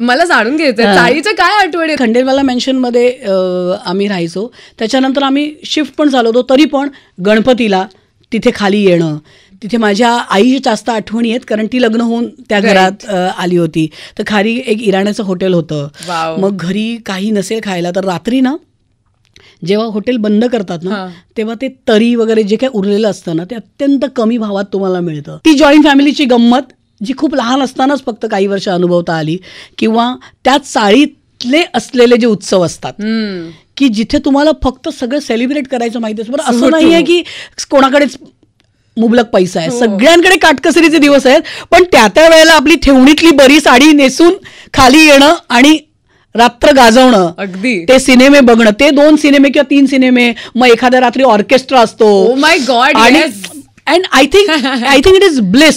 मला जाणून घ्यायचं चाळीचं काय आठवडे आहे मेन्शन मध्ये आम्ही राहायचो त्याच्यानंतर आम्ही शिफ्ट पण झालो होतो तरी पण गणपतीला तिथे खाली येणं तिथे माझ्या आई जास्त आठवणी आहेत कारण ती लग्न होऊन त्या घरात आली होती तर खाली एक इराण्याचं हॉटेल होतं मग घरी काही नसेल खायला तर रात्री ना जेव्हा हॉटेल बंद करतात ना तेव्हा ते तरी वगैरे जे काही उरलेलं असतं ना ते अत्यंत कमी भावात तुम्हाला मिळतं ती जॉईंट फॅमिलीची गंमत जी खूप लहान असतानाच फक्त काही वर्ष अनुभवता आली किंवा त्या चाळीतले असलेले जे उत्सव असतात की जिथे तुम्हाला फक्त सगळं सेलिब्रेट करायचं माहिती असं असं हो, नाही आहे हो. की कोणाकडेच मुबलक पैसा आहे हो. सगळ्यांकडे काटकसरीचे दिवस आहेत पण त्या त्या वेळेला आपली ठेवणीतली बरी साडी नेसून खाली येणं आणि रात्र गाजवणं अगदी ते सिनेमे बघणं ते दोन सिनेमे किंवा तीन सिनेमे मग एखाद्या रात्री ऑर्केस्ट्रा असतो my god and I think I think it is bless